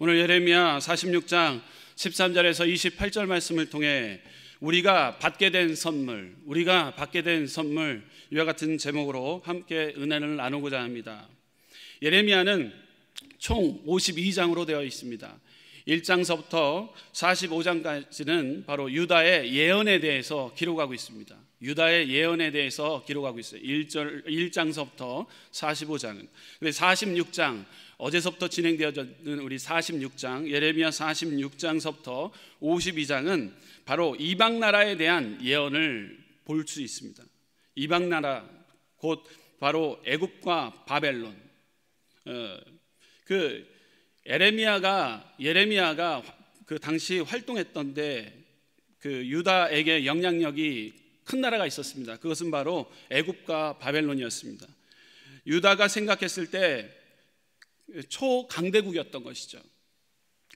오늘 예레미야 46장 13절에서 28절 말씀을 통해 우리가 받게 된 선물, 우리가 받게 된 선물 이와 같은 제목으로 함께 은혜를 나누고자 합니다. 예레미야는 총 52장으로 되어 있습니다. 1장서부터 45장까지는 바로 유다의 예언에 대해서 기록하고 있습니다. 유다의 예언에 대해서 기록하고 있어요. 1절 1장서부터 45장은. 근데 46장 어제서부터 진행되어졌던 우리 46장 예레미야 46장서부터 52장은 바로 이방 나라에 대한 예언을 볼 수 있습니다. 이방 나라 곧 바로 애굽과 바벨론 어, 그 예레미야가 예레미야가 그 당시 활동했던데 그 유다에게 영향력이 큰 나라가 있었습니다. 그것은 바로 애굽과 바벨론이었습니다. 유다가 생각했을 때 초강대국이었던 것이죠.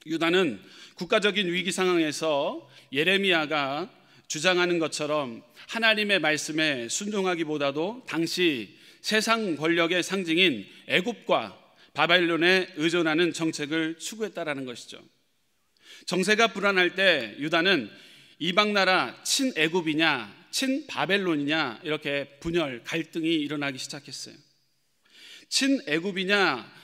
유다는 국가적인 위기 상황에서 예레미야가 주장하는 것처럼 하나님의 말씀에 순종하기보다도 당시 세상 권력의 상징인 애굽과 바벨론에 의존하는 정책을 추구했다라는 것이죠. 정세가 불안할 때 유다는 이방 나라 친애굽이냐 친바벨론이냐 이렇게 분열 갈등이 일어나기 시작했어요. 친애굽이냐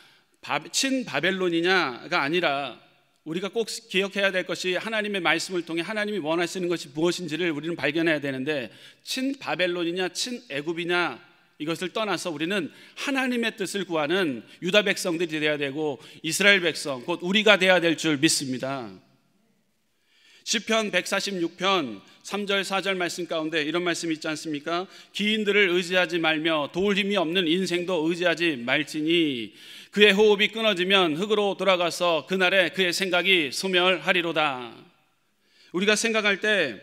친 바벨론이냐가 아니라 우리가 꼭 기억해야 될 것이 하나님의 말씀을 통해 하나님이 원하시는 것이 무엇인지를 우리는 발견해야 되는데 친 바벨론이냐 친 애굽이냐 이것을 떠나서 우리는 하나님의 뜻을 구하는 유다 백성들이 되어야 되고 이스라엘 백성 곧 우리가 되어야 될 줄 믿습니다. 1 0편 146편 3절 4절 말씀 가운데 이런 말씀이 있지 않습니까? 기인들을 의지하지 말며 도울 힘이 없는 인생도 의지하지 말지니 그의 호흡이 끊어지면 흙으로 돌아가서 그날에 그의 생각이 소멸하리로다. 우리가 생각할 때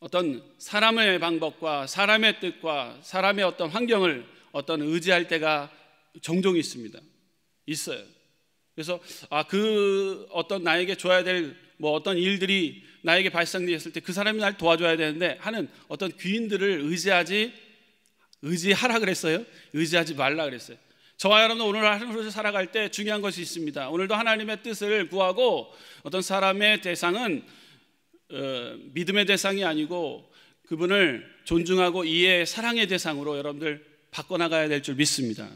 어떤 사람의 방법과 사람의 뜻과 사람의 어떤 환경을 어떤 의지할 때가 종종 있습니다. 있어요. 그래서 아 그 어떤 나에게 줘야 될뭐 어떤 일들이 나에게 발생되었을 때 그 사람이 날 도와줘야 되는데 하는 어떤 귀인들을 의지하지 의지하라 그랬어요. 의지하지 말라 그랬어요. 저와 여러분 오늘 하루를 살아갈 때 중요한 것이 있습니다. 오늘도 하나님의 뜻을 구하고 어떤 사람의 대상은 어, 믿음의 대상이 아니고 그분을 존중하고 이해, 사랑의 대상으로 여러분들 바꿔나가야 될 줄 믿습니다.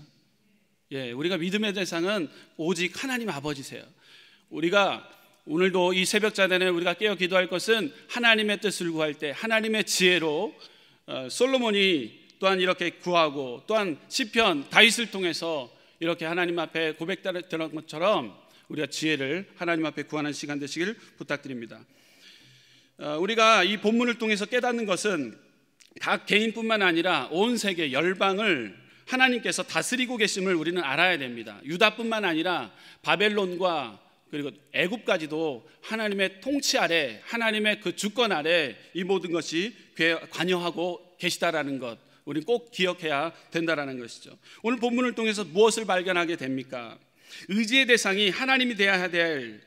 예, 우리가 믿음의 대상은 오직 하나님 아버지세요. 우리가 오늘도 이 새벽 자단에 우리가 깨어 기도할 것은 하나님의 뜻을 구할 때 하나님의 지혜로 어, 솔로몬이 또한 이렇게 구하고 또한 시편 다윗을 통해서 이렇게 하나님 앞에 고백드렸던 것처럼 우리가 지혜를 하나님 앞에 구하는 시간 되시길 부탁드립니다. 어, 우리가 이 본문을 통해서 깨닫는 것은 각 개인뿐만 아니라 온 세계 열방을 하나님께서 다스리고 계심을 우리는 알아야 됩니다. 유다뿐만 아니라 바벨론과 그리고 애굽까지도 하나님의 통치 아래 하나님의 그 주권 아래 이 모든 것이 관여하고 계시다라는 것 우리 꼭 기억해야 된다라는 것이죠. 오늘 본문을 통해서 무엇을 발견하게 됩니까? 의지의 대상이 하나님이 되어야 될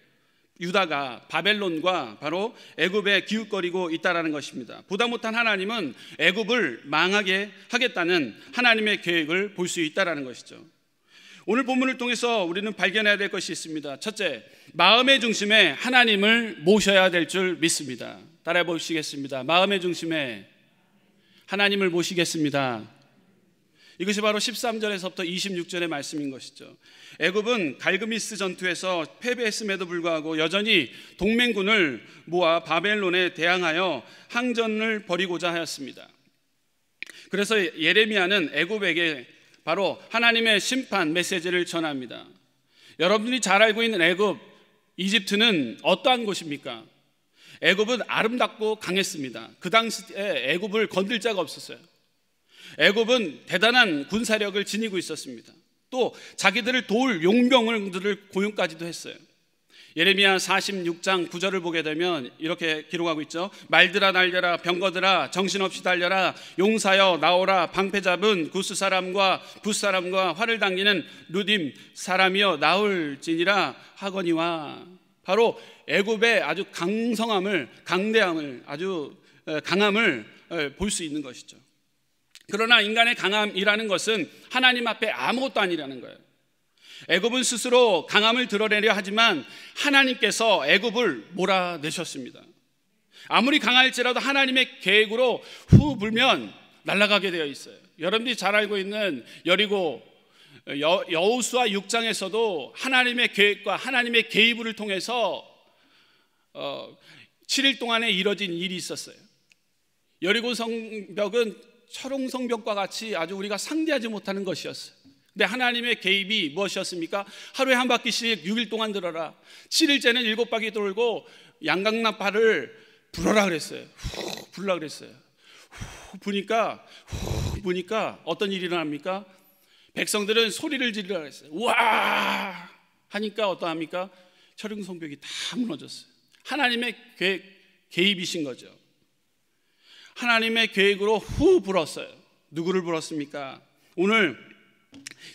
유다가 바벨론과 바로 애굽에 기웃거리고 있다라는 것입니다. 보다 못한 하나님은 애굽을 망하게 하겠다는 하나님의 계획을 볼 수 있다라는 것이죠. 오늘 본문을 통해서 우리는 발견해야 될 것이 있습니다. 첫째, 마음의 중심에 하나님을 모셔야 될 줄 믿습니다. 따라해 보시겠습니다. 마음의 중심에 하나님을 모시겠습니다. 이것이 바로 13절에서부터 26절의 말씀인 것이죠. 애굽은 갈그미스 전투에서 패배했음에도 불구하고 여전히 동맹군을 모아 바벨론에 대항하여 항전을 벌이고자 하였습니다. 그래서 예레미야는 애굽에게 바로 하나님의 심판 메시지를 전합니다. 여러분이 잘 알고 있는 애굽, 이집트는 어떠한 곳입니까? 애굽은 아름답고 강했습니다. 그 당시에 애굽을 건들 자가 없었어요. 애굽은 대단한 군사력을 지니고 있었습니다. 또 자기들을 도울 용병들을 고용까지도 했어요. 예레미야 46장 9절을 보게 되면 이렇게 기록하고 있죠. 말들아 날려라 병거들아 정신없이 달려라 용사여 나오라 방패 잡은 구스 사람과 부 사람과 활을 당기는 루딤 사람이여 나올지니라 하거니와 바로 애굽의 아주 강성함을 강대함을 아주 강함을 볼 수 있는 것이죠. 그러나 인간의 강함이라는 것은 하나님 앞에 아무것도 아니라는 거예요. 애굽은 스스로 강함을 드러내려 하지만 하나님께서 애굽을 몰아내셨습니다. 아무리 강할지라도 하나님의 계획으로 후 불면 날아가게 되어 있어요. 여러분들이 잘 알고 있는 여리고 여, 여우수와 6장에서도 하나님의 계획과 하나님의 개입을 통해서 어, 7일 동안에 이뤄진 일이 있었어요. 여리고 성벽은 철옹성벽과 같이 아주 우리가 상대하지 못하는 것이었어요. 근데 하나님의 개입이 무엇이었습니까? 하루에 한 바퀴씩 6일 동안 들어라. 7일째는 일곱 바퀴 돌고 양강나팔을 불어라 그랬어요. 후, 불라 그랬어요. 후, 부니까 후, 부니까 어떤 일이 일어납니까? 백성들은 소리를 지르라 그랬어요. 와! 하니까 어떠합니까? 철흥성벽이 다 무너졌어요. 하나님의 계획, 개입이신 거죠. 하나님의 계획으로 후 불었어요. 누구를 불었습니까? 오늘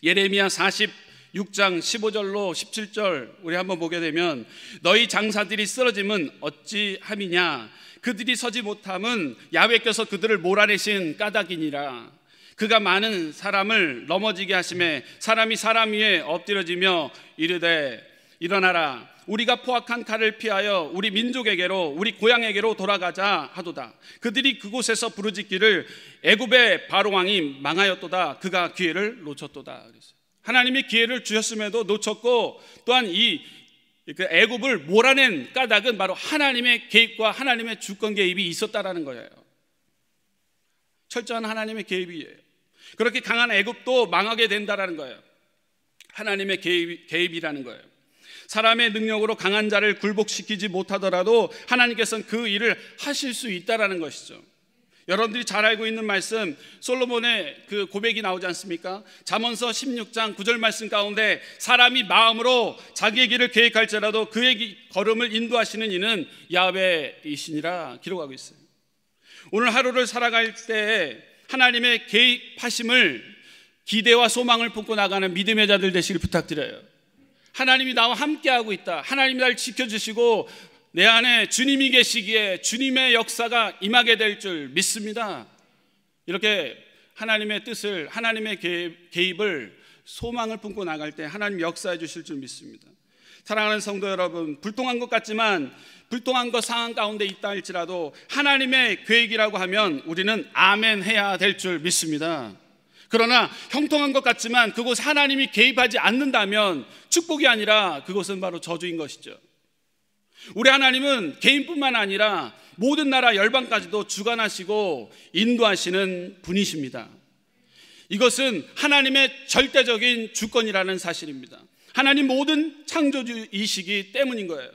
예레미야 46장 15절로 17절 우리 한번 보게 되면 너희 장사들이 쓰러짐은 어찌 함이냐 그들이 서지 못함은 야외께서 그들을 몰아내신 까닭이니라 그가 많은 사람을 넘어지게 하심에 사람이 사람 위에 엎드려지며 이르되 일어나라 우리가 포악한 칼을 피하여 우리 민족에게로 우리 고향에게로 돌아가자 하도다 그들이 그곳에서 부르짖기를 애굽의 바로 왕이 망하였도다 그가 기회를 놓쳤도다 하나님이 기회를 주셨음에도 놓쳤고 또한 이 그 애굽을 몰아낸 까닭은 바로 하나님의 개입과 하나님의 주권 개입이 있었다라는 거예요. 철저한 하나님의 개입이에요. 그렇게 강한 애굽도 망하게 된다라는 거예요. 하나님의 개입, 개입이라는 거예요. 사람의 능력으로 강한 자를 굴복시키지 못하더라도 하나님께서는 그 일을 하실 수 있다라는 것이죠. 여러분들이 잘 알고 있는 말씀 솔로몬의 그 고백이 나오지 않습니까? 잠언서 16장 9절 말씀 가운데 사람이 마음으로 자기의 길을 계획할지라도 그의 걸음을 인도하시는 이는 야훼이시니라 기록하고 있어요. 오늘 하루를 살아갈 때 하나님의 개입하심을 기대와 소망을 품고 나가는 믿음의 자들 되시길 부탁드려요. 하나님이 나와 함께하고 있다. 하나님이 나 지켜주시고 내 안에 주님이 계시기에 주님의 역사가 임하게 될 줄 믿습니다. 이렇게 하나님의 뜻을 하나님의 개입을 소망을 품고 나갈 때 하나님 역사해 주실 줄 믿습니다. 사랑하는 성도 여러분, 불통한 것 같지만 불통한 것 상황 가운데 있다 할지라도 하나님의 계획이라고 하면 우리는 아멘 해야 될 줄 믿습니다. 그러나 형통한 것 같지만 그곳 하나님이 개입하지 않는다면 축복이 아니라 그것은 바로 저주인 것이죠. 우리 하나님은 개인뿐만 아니라 모든 나라 열방까지도 주관하시고 인도하시는 분이십니다. 이것은 하나님의 절대적인 주권이라는 사실입니다. 하나님 모든 창조주이시기 때문인 거예요.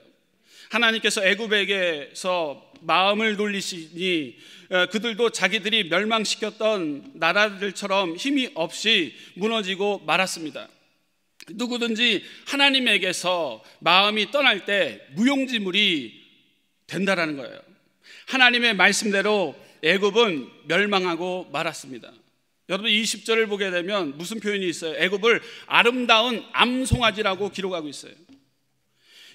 하나님께서 애굽에게서 마음을 돌리시니 그들도 자기들이 멸망시켰던 나라들처럼 힘이 없이 무너지고 말았습니다. 누구든지 하나님에게서 마음이 떠날 때 무용지물이 된다라는 거예요. 하나님의 말씀대로 애굽은 멸망하고 말았습니다. 여러분 20절을 보게 되면 무슨 표현이 있어요? 애굽을 아름다운 암송아지라고 기록하고 있어요.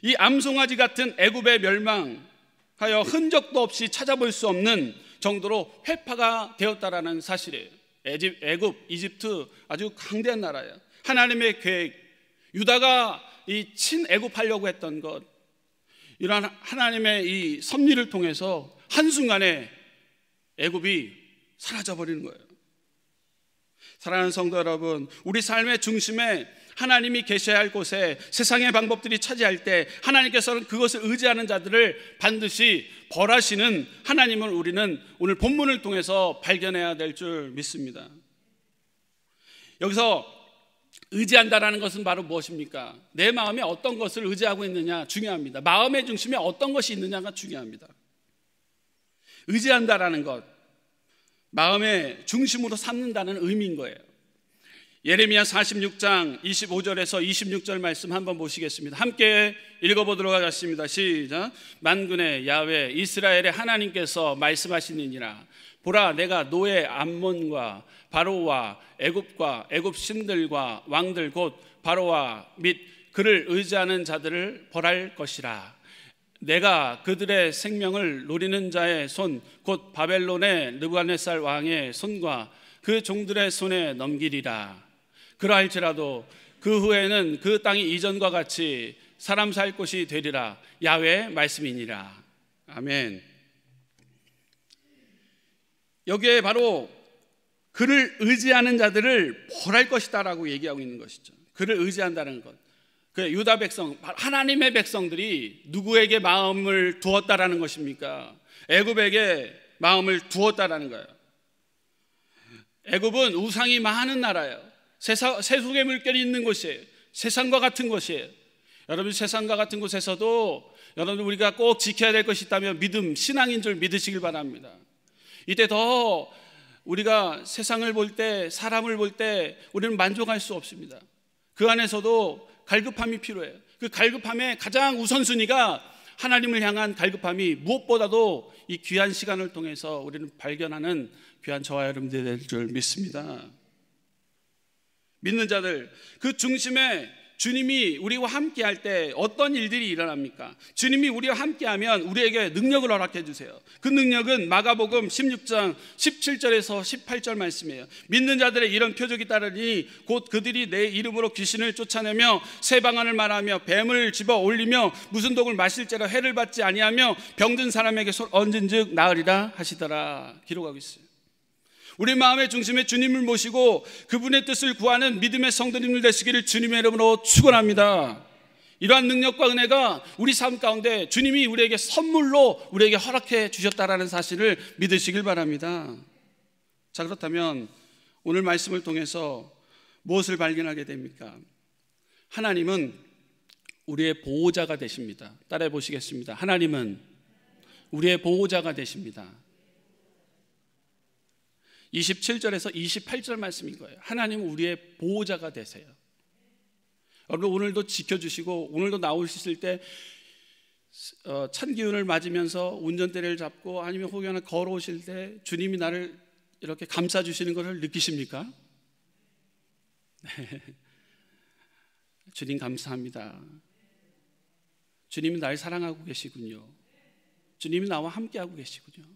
이 암송아지 같은 애굽의 멸망하여 흔적도 없이 찾아볼 수 없는 정도로 회파가 되었다라는 사실이에요. 애굽, 이집트 아주 강대한 나라예요. 하나님의 계획, 유다가 이 친애굽하려고 했던 것, 이러한 하나님의 이 섭리를 통해서 한순간에 애굽이 사라져버리는 거예요. 사랑하는 성도 여러분, 우리 삶의 중심에 하나님이 계셔야 할 곳에 세상의 방법들이 차지할 때 하나님께서는 그것을 의지하는 자들을 반드시 벌하시는 하나님을 우리는 오늘 본문을 통해서 발견해야 될 줄 믿습니다. 여기서 의지한다라는 것은 바로 무엇입니까? 내 마음에 어떤 것을 의지하고 있느냐 중요합니다. 마음의 중심에 어떤 것이 있느냐가 중요합니다. 의지한다라는 것, 마음의 중심으로 삼는다는 의미인 거예요. 예레미야 46장 25절에서 26절 말씀 한번 보시겠습니다. 함께 읽어보도록 하겠습니다. 시작. 만군의 야외 이스라엘의 하나님께서 말씀하시니라. 보라 내가 노예 암몬과 바로와 애굽과 애굽 신들과 왕들 곧 바로와 및 그를 의지하는 자들을 벌할 것이라. 내가 그들의 생명을 노리는 자의 손 곧 바벨론의 르브가네살 왕의 손과 그 종들의 손에 넘기리라. 그러할지라도 그 후에는 그 땅이 이전과 같이 사람 살 곳이 되리라 야외 말씀이니라 아멘 여기에 바로 그를 의지하는 자들을 벌할 것이다라고 얘기하고 있는 것이죠 그를 의지한다는 것그 유다 백성 하나님의 백성들이 누구에게 마음을 두었다라는 것입니까 애굽에게 마음을 두었다라는 거예요 애굽은 우상이 많은 나라예요 세상, 세속의 물결이 있는 곳이에요. 세상과 같은 곳이에요. 여러분 세상과 같은 곳에서도 여러분 우리가 꼭 지켜야 될 것이 있다면 믿음, 신앙인 줄 믿으시길 바랍니다. 이때 더 우리가 세상을 볼 때, 사람을 볼 때 우리는 만족할 수 없습니다. 그 안에서도 갈급함이 필요해요. 그 갈급함의 가장 우선순위가 하나님을 향한 갈급함이 무엇보다도 이 귀한 시간을 통해서 우리는 발견하는 귀한 저와 여러분들 될줄 믿습니다. 믿는 자들 그 중심에 주님이 우리와 함께 할 때 어떤 일들이 일어납니까? 주님이 우리와 함께 하면 우리에게 능력을 허락해 주세요. 그 능력은 마가복음 16장 17절에서 18절 말씀이에요. 믿는 자들의 이런 표적이 따르니 곧 그들이 내 이름으로 귀신을 쫓아내며 새 방안을 말하며 뱀을 집어 올리며 무슨 독을 마실지라 해를 받지 아니하며 병든 사람에게 손 얹은즉 나으리라 하시더라. 기록하고 있어요. 우리 마음의 중심에 주님을 모시고 그분의 뜻을 구하는 믿음의 성도님들 되시기를 주님의 이름으로 축원합니다. 이러한 능력과 은혜가 우리 삶 가운데 주님이 우리에게 선물로 우리에게 허락해 주셨다라는 사실을 믿으시길 바랍니다. 자 그렇다면 오늘 말씀을 통해서 무엇을 발견하게 됩니까? 하나님은 우리의 보호자가 되십니다. 따라해 보시겠습니다. 하나님은 우리의 보호자가 되십니다. 27절에서 28절 말씀인 거예요. 하나님은 우리의 보호자가 되세요. 여러분 오늘도 지켜주시고 오늘도 나오실 때찬 어, 기운을 맞으면서 운전대를 잡고 아니면 혹여나 걸어오실 때 주님이 나를 이렇게 감싸주시는 것을 느끼십니까? 네. 주님 감사합니다. 주님이 날 사랑하고 계시군요. 주님이 나와 함께하고 계시군요.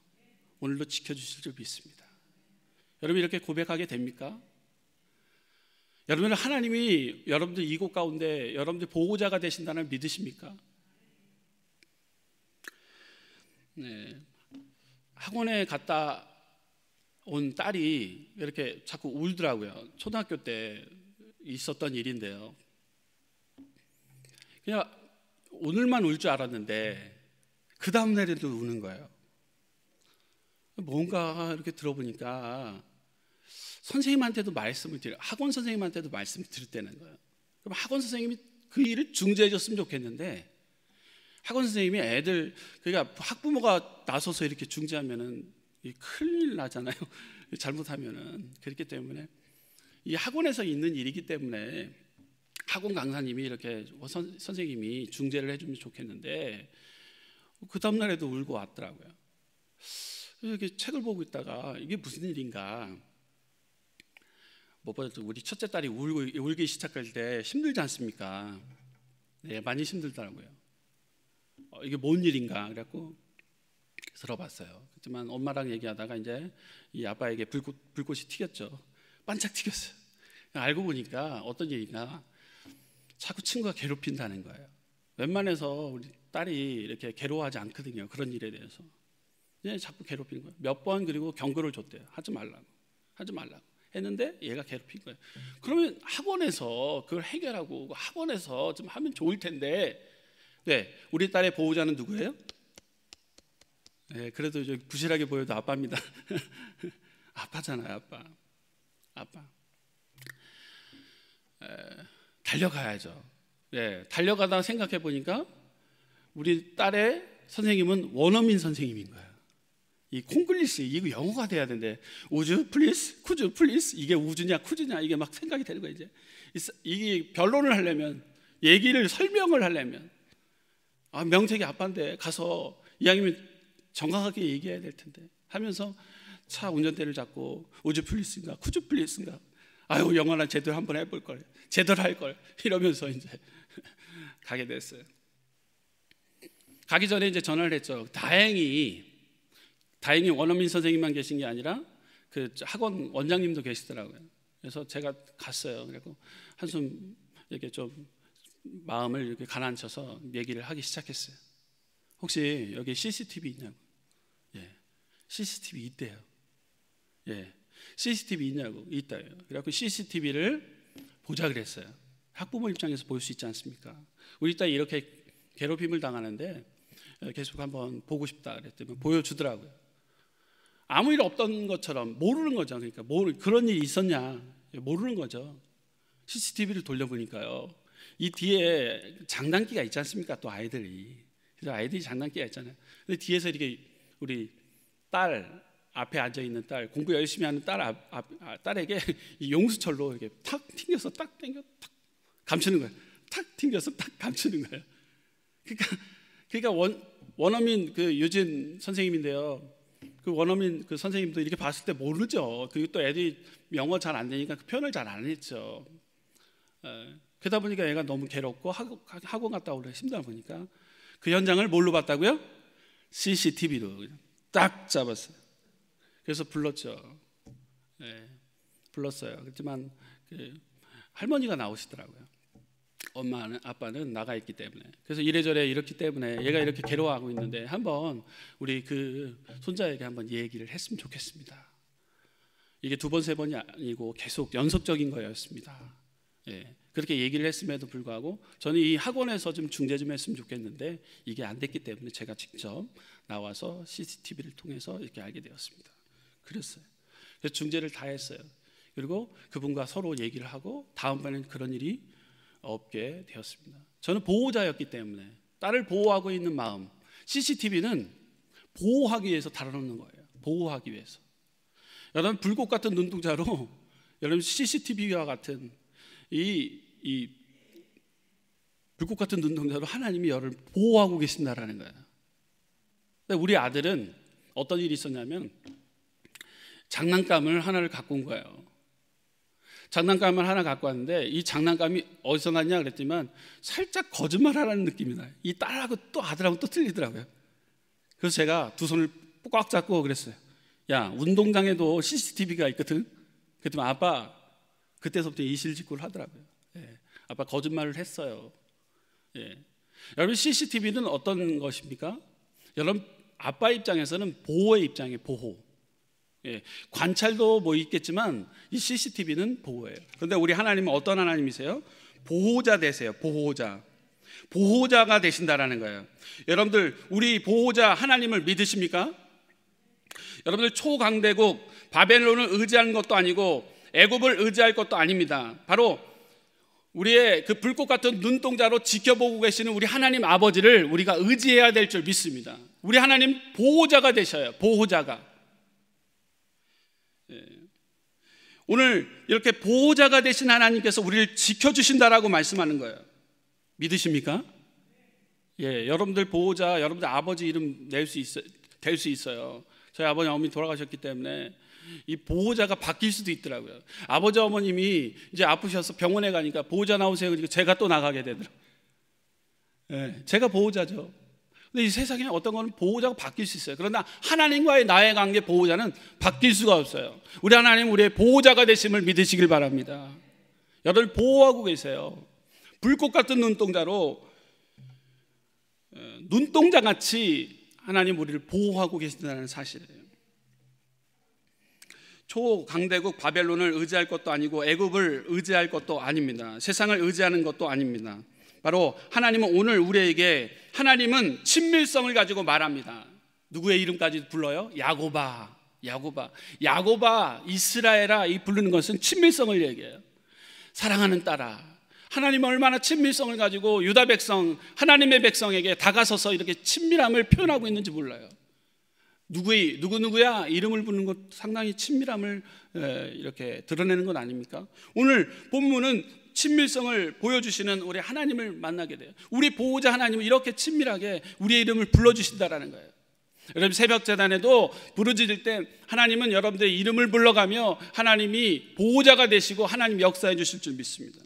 오늘도 지켜주실 줄 믿습니다. 여러분 이렇게 고백하게 됩니까? 여러분 하나님이 여러분들 이곳 가운데 여러분들 보호자가 되신다는 믿으십니까? 네. 학원에 갔다 온 딸이 이렇게 자꾸 울더라고요. 초등학교 때 있었던 일인데요. 그냥 오늘만 울 줄 알았는데 그 다음 날에도 우는 거예요. 뭔가 이렇게 들어보니까 선생님한테도 말씀을 드려 학원 선생님한테도 말씀을 드릴 때는 거예요. 그럼 학원 선생님이 그 일을 중재해 줬으면 좋겠는데 학원 선생님이 애들 그러니까 학부모가 나서서 이렇게 중재하면은 큰일 나잖아요. 잘못하면은 그렇기 때문에 이 학원에서 있는 일이기 때문에 학원 강사님이 이렇게 어, 선, 선생님이 중재를 해주면 좋겠는데 그 다음 날에도 울고 왔더라고요. 이렇게 책을 보고 있다가 이게 무슨 일인가 무엇보다 뭐 우리 첫째 딸이 울고 울기 시작할 때 힘들지 않습니까? 네, 많이 힘들더라고요. 어, 이게 뭔 일인가 그래갖고 들어봤어요. 그렇지만 엄마랑 얘기하다가 이제 이 아빠에게 불꽃, 불꽃이 튀겼죠. 반짝 튀겼어요. 알고 보니까 어떤 일인가 자꾸 친구가 괴롭힌다는 거예요. 웬만해서 우리 딸이 이렇게 괴로워하지 않거든요. 그런 일에 대해서. 네, 자꾸 괴롭히는 거예요. 몇 번 그리고 경고를 줬대요. 하지 말라고. 하지 말라고. 했는데 얘가 괴롭힌 거예요. 그러면 학원에서 그걸 해결하고 그 학원에서 좀 하면 좋을 텐데, 네, 우리 딸의 보호자는 누구예요? 네, 그래도 저 부실하게 보여도 아빠입니다. 아빠잖아요, 아빠. 아빠. 에, 달려가야죠. 네, 달려가다 생각해 보니까 우리 딸의 선생님은 원어민 선생님인 거예요. 이 콩글리시 이거 영어가 돼야 되는데 우주 플리스 쿠즈 플리스 이게 우주냐 쿠즈냐 이게 막 생각이 되는 거야 이제 이게 변론을 하려면 얘기를 설명을 하려면 아 명색이 아빠인데 가서 이왕이면 정확하게 얘기해야 될 텐데 하면서 차 운전대를 잡고 우주 플리스인가 쿠즈 플리스인가 아유 영어나 제대로 한번 해볼 걸 제대로 할 걸 이러면서 이제 가게 됐어요. 가기 전에 이제 전화를 했죠. 다행히 다행히 원어민 선생님만 계신 게 아니라 그 학원 원장님도 계시더라고요. 그래서 제가 갔어요. 그리고 한숨 이렇게 좀 마음을 이렇게 가라앉혀서 얘기를 하기 시작했어요. 혹시 여기 CCTV 있냐고? 예, CCTV 있대요. 예, CCTV 있냐고? 있다요. 그래갖고 CCTV를 보자 그랬어요. 학부모 입장에서 볼 수 있지 않습니까? 우리 딸이 이렇게 괴롭힘을 당하는데 계속 한번 보고 싶다 그랬더니 보여주더라고요. 아무 일 없던 것처럼 모르는 거죠. 그러니까 모 뭐 그런 일이 있었냐 모르는 거죠. CCTV를 돌려보니까요. 이 뒤에 장난기가 있지 않습니까? 또 아이들이 그래서 아이들이 장난기가 있잖아요. 근데 뒤에서 이렇게 우리 딸 앞에 앉아 있는 딸 공부 열심히 하는 딸 앞, 앞, 아, 딸에게 용수철로 이렇게 탁 튕겨서 딱 당겨 탁 감추는 거예요. 탁 튕겨서 딱 감추는 거예요. 그러니까 그러니까 원 원어민 그 요즘 선생님인데요. 그 원어민 그 선생님도 이렇게 봤을 때 모르죠. 그리고 또 애들이 영어 잘 안 되니까 그 표현을 잘 안 했죠. 에, 예. 그러다 보니까 애가 너무 괴롭고 학원, 학원 갔다 오래 힘들다 보니까 그 현장을 뭘로 봤다고요? CCTV로 딱 잡았어요. 그래서 불렀죠. 에, 예. 불렀어요. 그렇지만 그 할머니가 나오시더라고요. 엄마는 아빠는 나가 있기 때문에 그래서 이래저래 이렇기 때문에 얘가 이렇게 괴로워하고 있는데 한번 우리 그 손자에게 한번 얘기를 했으면 좋겠습니다. 이게 두 번 세 번이 아니고 계속 연속적인 거였습니다. 예, 그렇게 얘기를 했음에도 불구하고 저는 이 학원에서 좀 중재 좀 했으면 좋겠는데 이게 안 됐기 때문에 제가 직접 나와서 CCTV를 통해서 이렇게 알게 되었습니다. 그랬어요. 그래서 중재를 다 했어요. 그리고 그분과 서로 얘기를 하고 다음번에는 그런 일이 없게 되었습니다. 저는 보호자였기 때문에 딸을 보호하고 있는 마음. CCTV는 보호하기 위해서 달아놓는 거예요. 보호하기 위해서. 여러분 불꽃 같은 눈동자로 여러분 CCTV와 같은 이, 이 불꽃 같은 눈동자로 하나님이 여를 보호하고 계신다라는 거예요. 근데 우리 아들은 어떤 일이 있었냐면 장난감을 하나를 갖고 온 거예요. 장난감을 하나 갖고 왔는데 이 장난감이 어디서 났냐 그랬지만 살짝 거짓말하라는 느낌이 나요. 이 딸하고 또 아들하고 또 틀리더라고요. 그래서 제가 두 손을 꽉 잡고 그랬어요. 야 운동장에도 CCTV가 있거든. 그랬더니 아빠 그때서부터 이실직고를 하더라고요. 예, 아빠 거짓말을 했어요. 예. 여러분 CCTV는 어떤 것입니까? 여러분 아빠 입장에서는 보호의 입장에 보호. 예, 관찰도 뭐 있겠지만 이 CCTV는 보호예요. 그런데 우리 하나님은 어떤 하나님이세요? 보호자 되세요. 보호자. 보호자가 되신다라는 거예요. 여러분들 우리 보호자 하나님을 믿으십니까? 여러분들 초강대국 바벨론을 의지하는 것도 아니고 애굽을 의지할 것도 아닙니다. 바로 우리의 그 불꽃 같은 눈동자로 지켜보고 계시는 우리 하나님 아버지를 우리가 의지해야 될 줄 믿습니다. 우리 하나님 보호자가 되셔요. 보호자가. 오늘 이렇게 보호자가 되신 하나님께서 우리를 지켜주신다라고 말씀하는 거예요. 믿으십니까? 예, 여러분들 보호자, 여러분들 아버지 이름 낼수 있어, 될수 있어요. 저희 아버지 어머니 돌아가셨기 때문에 이 보호자가 바뀔 수도 있더라고요. 아버지 어머님이 이제 아프셔서 병원에 가니까 보호자 나오세요. 그러니까 제가 또 나가게 되더라고요. 예, 제가 보호자죠. 근데 이 세상에 어떤 거는 보호자가 바뀔 수 있어요. 그러나 하나님과의 나의 관계 보호자는 바뀔 수가 없어요. 우리 하나님 우리의 보호자가 되심을 믿으시길 바랍니다. 여러분 보호하고 계세요. 불꽃 같은 눈동자로 어, 눈동자 같이 하나님 우리를 보호하고 계신다는 사실이에요. 초강대국 바벨론을 의지할 것도 아니고 애굽을 의지할 것도 아닙니다. 세상을 의지하는 것도 아닙니다. 바로 하나님은 오늘 우리에게 하나님은 친밀성을 가지고 말합니다. 누구의 이름까지 불러요? 야고바, 야고바, 야고바, 이스라엘아 이 부르는 것은 친밀성을 얘기해요. 사랑하는 딸아, 하나님은 얼마나 친밀성을 가지고 유다 백성, 하나님의 백성에게 다가서서 이렇게 친밀함을 표현하고 있는지 몰라요. 누구의 누구 누구야 이름을 부르는 것 상당히 친밀함을 이렇게 드러내는 것 아닙니까? 오늘 본문은 친밀성을 보여주시는 우리 하나님을 만나게 돼요. 우리 보호자 하나님은 이렇게 친밀하게 우리의 이름을 불러주신다라는 거예요. 여러분 새벽 재단에도 부르짖을 때 하나님은 여러분들의 이름을 불러가며 하나님이 보호자가 되시고 하나님 역사해 주실 줄 믿습니다.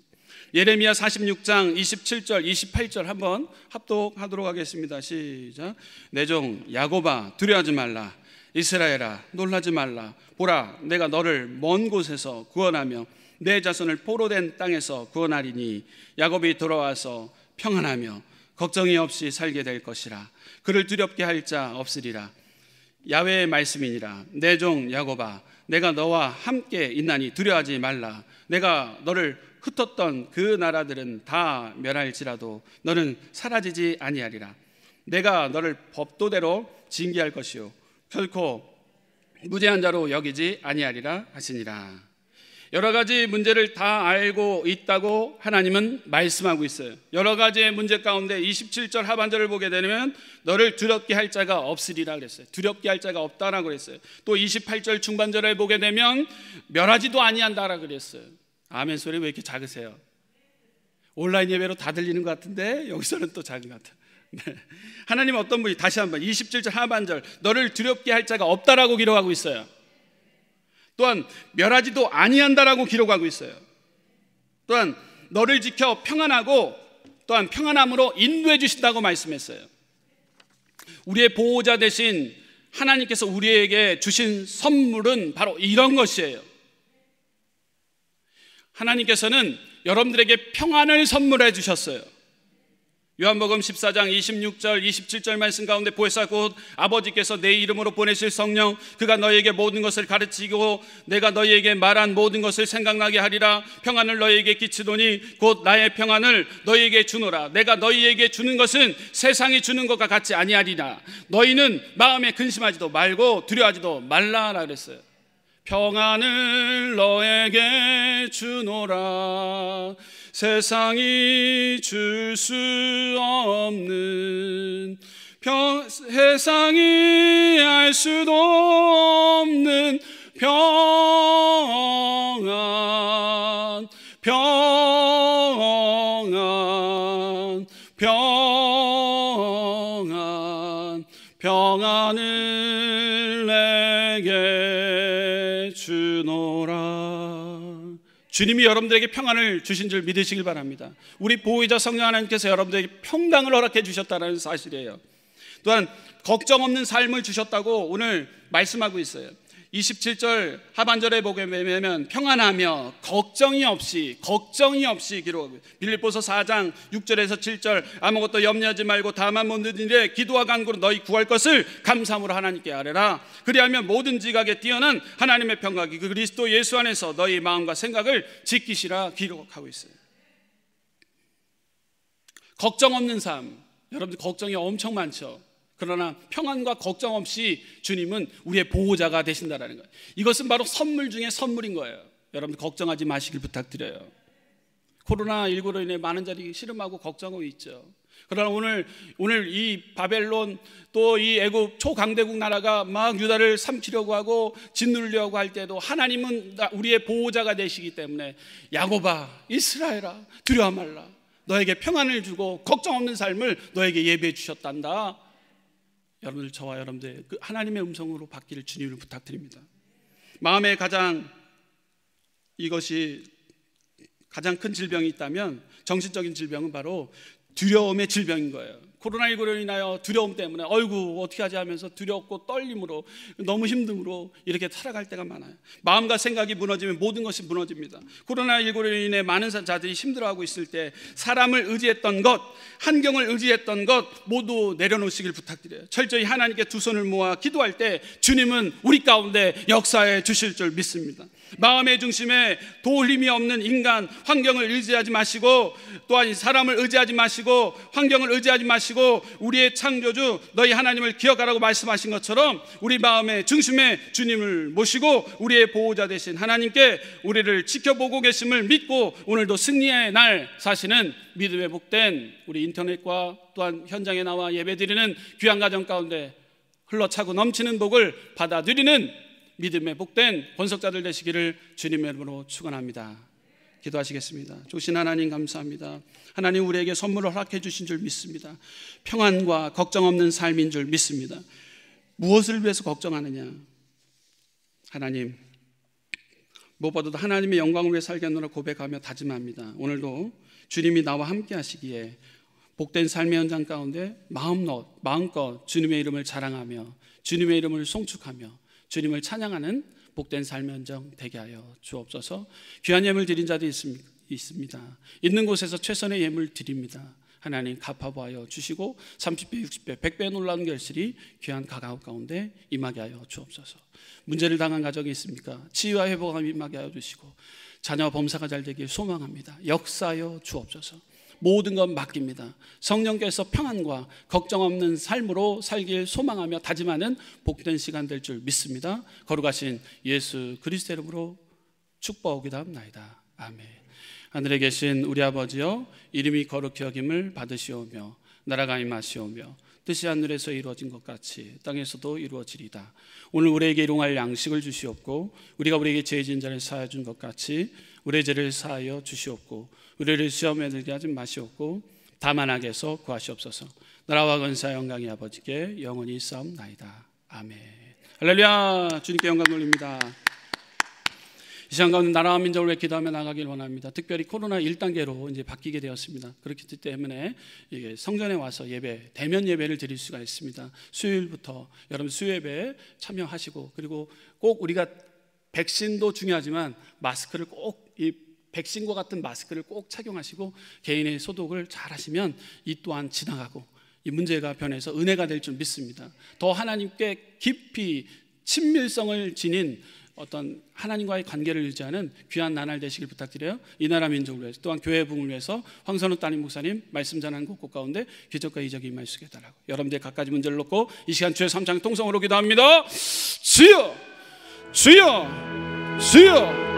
예레미야 46장 27절 28절 한번 합독하도록 하겠습니다. 시작. 내종 야고바 두려하지 말라. 이스라엘아 놀라지 말라. 보라 내가 너를 먼 곳에서 구원하며 내 자손을 포로된 땅에서 구원하리니 야곱이 돌아와서 평안하며 걱정이 없이 살게 될 것이라 그를 두렵게 할 자 없으리라 야외의 말씀이니라 내 종 야곱아 내가 너와 함께 있나니 두려워하지 말라 내가 너를 흩었던 그 나라들은 다 멸할지라도 너는 사라지지 아니하리라 내가 너를 법도대로 징계할 것이요 결코 무죄한 자로 여기지 아니하리라 하시니라 여러 가지 문제를 다 알고 있다고 하나님은 말씀하고 있어요. 여러 가지의 문제 가운데 27절 하반절을 보게 되면 너를 두렵게 할 자가 없으리라 그랬어요. 두렵게 할 자가 없다라고 그랬어요. 또 28절 중반절을 보게 되면 멸하지도 아니한다라 그랬어요. 아멘 소리 왜 이렇게 작으세요? 온라인 예배로 다 들리는 것 같은데 여기서는 또 작은 것 같아요. 네. 하나님 어떤 분이 다시 한번 27절 하반절 너를 두렵게 할 자가 없다라고 기록하고 있어요. 또한 멸하지도 아니한다라고 기록하고 있어요. 또한 너를 지켜 평안하고 또한 평안함으로 인도해 주신다고 말씀했어요. 우리의 보호자 대신 하나님께서 우리에게 주신 선물은 바로 이런 것이에요. 하나님께서는 여러분들에게 평안을 선물해 주셨어요. 요한복음 14장 26절 27절 말씀 가운데 보혜사 곧 아버지께서 내 이름으로 보내실 성령 그가 너에게 모든 것을 가르치고 내가 너에게 말한 모든 것을 생각나게 하리라 평안을 너에게 끼치노니 곧 나의 평안을 너에게 주노라 내가 너희에게 주는 것은 세상이 주는 것과 같지 아니하리라 너희는 마음에 근심하지도 말고 두려워하지도 말라라 그랬어요 평안을 너에게 주노라 세상이 줄 수 없는 평, 세상이 알 수도 없는 평안 평안 평안 평안을 내게 주노라 주님이 여러분들에게 평안을 주신 줄 믿으시길 바랍니다. 우리 보호자 성령 하나님께서 여러분들에게 평강을 허락해 주셨다는 사실이에요. 또한 걱정 없는 삶을 주셨다고 오늘 말씀하고 있어요. 27절 하반절에 보게 되면 평안하며 걱정이 없이 걱정이 없이 기록 빌립보서 4장 6절에서 7절 아무것도 염려하지 말고 다만 모든 일에 기도와 간구로 너희 구할 것을 감사함으로 하나님께 아뢰라 그리하면 모든 지각에 뛰어난 하나님의 평강이 그 그리스도 예수 안에서 너희 마음과 생각을 지키시라 기록하고 있어요. 걱정 없는 삶 여러분들 걱정이 엄청 많죠. 그러나 평안과 걱정 없이 주님은 우리의 보호자가 되신다라는 거예요. 이것은 바로 선물 중에 선물인 거예요. 여러분 걱정하지 마시길 부탁드려요. 코로나19로 인해 많은 자들이 시름하고 걱정하고 있죠. 그러나 오늘 오늘 이 바벨론 또 이 애굽 초강대국 나라가 막 유다를 삼키려고 하고 짓누르려고 할 때도 하나님은 우리의 보호자가 되시기 때문에 야고바 이스라엘아 두려워 말라 너에게 평안을 주고 걱정 없는 삶을 너에게 예배해 주셨단다. 여러분들 저와 여러분들 그 하나님의 음성으로 받기를 주님을 부탁드립니다. 마음에 가장 이것이 가장 큰 질병이 있다면 정신적인 질병은 바로 두려움의 질병인 거예요. 코로나19로 인하여 두려움 때문에 얼이구 어떻게 하지 하면서 두렵고 떨림으로 너무 힘듦으로 이렇게 살아갈 때가 많아요. 마음과 생각이 무너지면 모든 것이 무너집니다. 코로나19로 인해 많은 자들이 힘들어하고 있을 때 사람을 의지했던 것, 환경을 의지했던 것 모두 내려놓으시길 부탁드려요. 철저히 하나님께 두 손을 모아 기도할 때 주님은 우리 가운데 역사해 주실 줄 믿습니다. 마음의 중심에 도울힘이 없는 인간, 환경을 의지하지 마시고 또한 사람을 의지하지 마시고 환경을 의지하지 마시고 하시고 우리의 창조주 너희 하나님을 기억하라고 말씀하신 것처럼 우리 마음의 중심에 주님을 모시고 우리의 보호자 되신 하나님께 우리를 지켜보고 계심을 믿고 오늘도 승리의 날 사시는 믿음에 복된 우리 인터넷과 또한 현장에 나와 예배드리는 귀한 가정 가운데 흘러차고 넘치는 복을 받아들이는 믿음에 복된 권석자들 되시기를 주님의 이름으로 축원합니다. 기도하시겠습니다. 주신 하나님 감사합니다. 하나님 우리에게 선물을 허락해 주신 줄 믿습니다. 평안과 걱정 없는 삶인 줄 믿습니다. 무엇을 위해서 걱정하느냐? 하나님, 무엇보다도 하나님의 영광을 위해 살겠노라 고백하며 다짐합니다. 오늘도 주님이 나와 함께 하시기에 복된 삶의 현장 가운데 마음껏, 마음껏 주님의 이름을 자랑하며 주님의 이름을 송축하며 주님을 찬양하는 복된 삶의 현장 되게 하여 주옵소서. 귀한 예물 드린 자도 있습니다. 있는 곳에서 최선의 예물 드립니다. 하나님 갚아보하여 주시고 30배, 60배, 100배 놀라운 결실이 귀한 가가 가운데 임하게 하여 주옵소서. 문제를 당한 가정이 있습니까? 치유와 회복함 임하게 하여 주시고 자녀 범사가 잘 되길 소망합니다. 역사여 주옵소서. 모든 건 맡깁니다. 성령께서 평안과 걱정 없는 삶으로 살길 소망하며 다짐하는 복된 시간 될 줄 믿습니다. 거룩하신 예수 그리스도 이름으로 축복하기나이다 아멘. 하늘에 계신 우리 아버지여 이름이 거룩히 여김을 받으시오며 나라가 임하시오며 뜻이 하늘에서 이루어진 것 같이 땅에서도 이루어지리다. 오늘 우리에게 일용할 양식을 주시옵고 우리가 우리에게 죄지 자를 사하여 준것 같이 우리의 죄를 사하여 주시옵고 우리를 시험에 들게 하지 마시옵고 다만 악에서 구하시옵소서. 나라와 건사 영광이 아버지께 영원히 싸움나이다. 아멘. 할렐루야 주님께 영광 돌립니다. 이 시간 가운데 나라와 민족을 위해 기도하며 나가길 원합니다. 특별히 코로나 1단계로 이제 바뀌게 되었습니다. 그렇기 때문에 성전에 와서 예배, 대면 예배를 드릴 수가 있습니다. 수요일부터 여러분 수요예배 참여하시고 그리고 꼭 우리가 백신도 중요하지만 마스크를 꼭 이 백신과 같은 마스크를 꼭 착용하시고 개인의 소독을 잘 하시면 이 또한 지나가고 이 문제가 변해서 은혜가 될 줄 믿습니다. 더 하나님께 깊이 친밀성을 지닌 어떤 하나님과의 관계를 유지하는 귀한 나날 되시길 부탁드려요. 이 나라 민족을 위해서 또한 교회 부흥을 위해서 황선우 따님 목사님 말씀 전하는 곳곳 가운데 기적과 이적이 임하시게 달라고 여러분들 각가지 문제를 놓고 이 시간 주의 삼창 통성으로 기도합니다. 주여 주여 주여